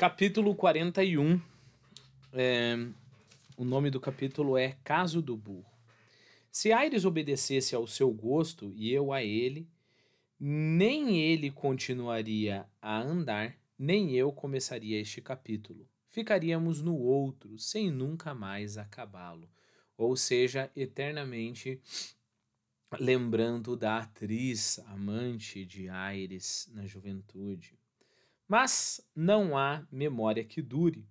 Capítulo 41. É, o nome do capítulo é Caso do Burro. Se Aires obedecesse ao seu gosto e eu a ele, nem ele continuaria a andar, nem eu começaria este capítulo. Ficaríamos no outro, sem nunca mais acabá-lo. Ou seja, eternamente lembrando da atriz amante de Aires na juventude. Mas não há memória que dure.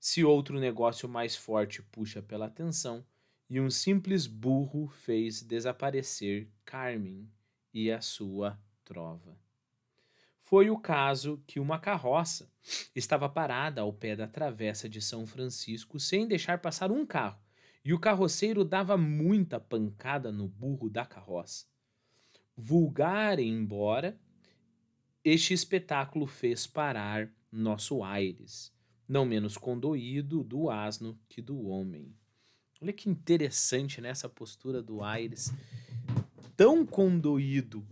Se outro negócio mais forte puxa pela atenção, e um simples burro fez desaparecer Carmen e a sua trova. Foi o caso que uma carroça estava parada ao pé da travessa de São Francisco sem deixar passar um carro, e o carroceiro dava muita pancada no burro da carroça. Vulgar, embora, este espetáculo fez parar nosso Aires, não menos condoído do asno que do homem. Olha que interessante nessa né, postura do Aires, tão condoído.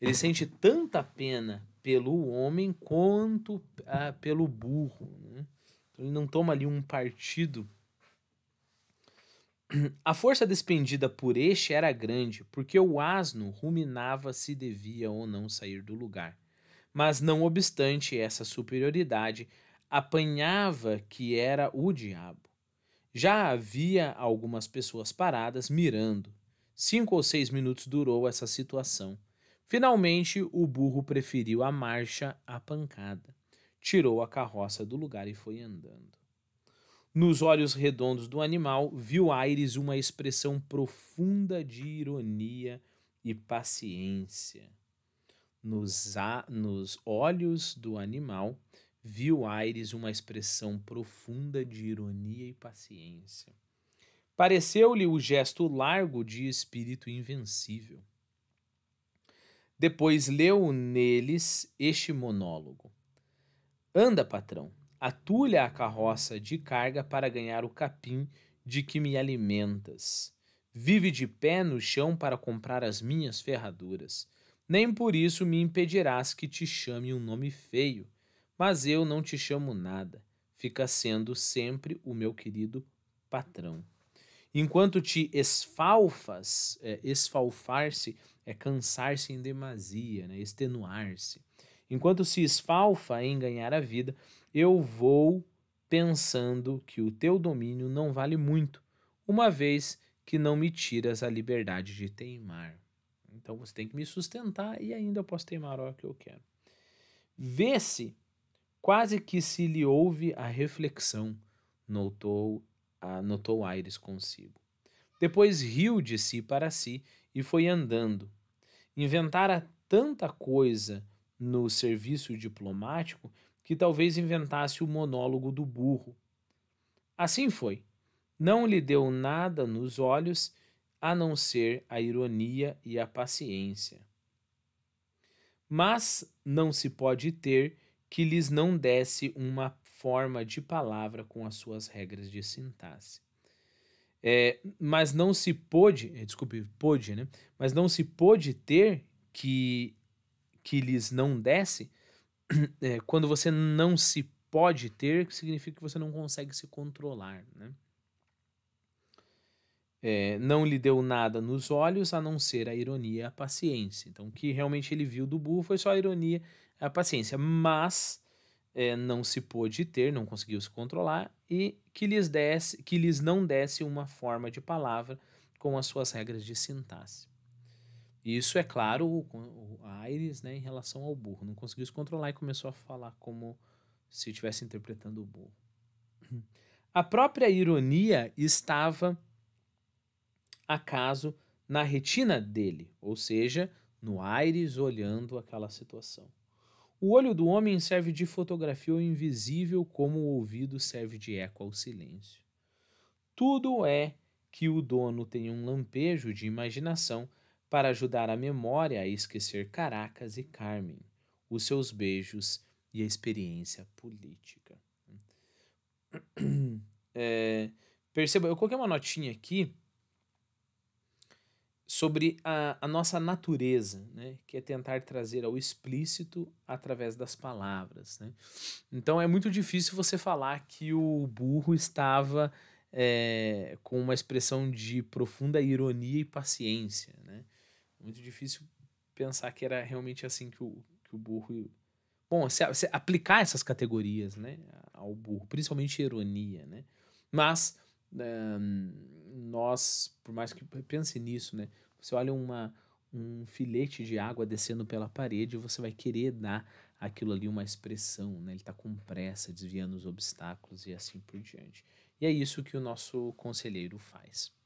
Ele sente tanta pena pelo homem quanto ah, pelo burro. Né? Então, ele não toma ali um partido. A força despendida por este era grande, porque o asno ruminava se devia ou não sair do lugar. Mas não obstante essa superioridade, apanhava que era o diabo. Já havia algumas pessoas paradas mirando. Cinco ou seis minutos durou essa situação. Finalmente, o burro preferiu a marcha à pancada. Tirou a carroça do lugar e foi andando. Nos olhos redondos do animal, viu Aires uma expressão profunda de ironia e paciência nos, a, nos olhos do animal, viu Aires uma expressão profunda de ironia e paciência. Pareceu-lhe o gesto largo de espírito invencível. Depois leu neles este monólogo: Anda, patrão, atulha a carroça de carga para ganhar o capim de que me alimentas. Vive de pé no chão para comprar as minhas ferraduras nem por isso me impedirás que te chame um nome feio. Mas eu não te chamo nada, fica sendo sempre o meu querido patrão. Enquanto te esfalfas, é, esfalfar-se é cansar-se em demasia, né? extenuar-se. Enquanto se esfalfa em ganhar a vida, eu vou pensando que o teu domínio não vale muito, uma vez que não me tiras a liberdade de teimar. Então você tem que me sustentar e ainda eu posso teimar o que eu quero. Vê-se, quase que se lhe ouve a reflexão, notou, notou Aires consigo. Depois riu de si para si e foi andando. Inventara tanta coisa no serviço diplomático que talvez inventasse o monólogo do burro. Assim foi. Não lhe deu nada nos olhos a não ser a ironia e a paciência. Mas não se pode ter que lhes não desse uma forma de palavra com as suas regras de sintaxe. É, mas não se pôde, é, desculpe, pôde, né? Mas não se pôde ter que, que lhes não desse. É, quando você não se pode ter, significa que você não consegue se controlar, né? é, não lhe deu nada nos olhos a não ser a ironia e a paciência. Então, o que realmente ele viu do burro foi só a ironia e a paciência, mas é, não se pôde ter, não conseguiu se controlar e que lhes, desse, que lhes não desse uma forma de palavra com as suas regras de sintaxe. Isso é claro, o, o Aires, né, em relação ao burro, não conseguiu se controlar e começou a falar como se estivesse interpretando o burro. A própria ironia estava acaso na retina dele, ou seja, no Aires olhando aquela situação. O olho do homem serve de fotografia ao invisível, como o ouvido serve de eco ao silêncio. Tudo é que o dono tem um lampejo de imaginação para ajudar a memória a esquecer Caracas e Carmen, os seus beijos e a experiência política. É, perceba, eu coloquei uma notinha aqui sobre a, a nossa natureza, né? que é tentar trazer ao explícito através das palavras. Né? Então é muito difícil você falar que o burro estava é, com uma expressão de profunda ironia e paciência. Né? É muito difícil pensar que era realmente assim que o, que o burro. Bom, se, se aplicar essas categorias né, ao burro, principalmente ironia. Né? Mas nós, por mais que pense nisso, né? Você olha uma, um filete de água descendo pela parede, você vai querer dar aquilo ali uma expressão, né? Ele está com pressa, desviando os obstáculos e assim por diante. E é isso que o nosso conselheiro faz.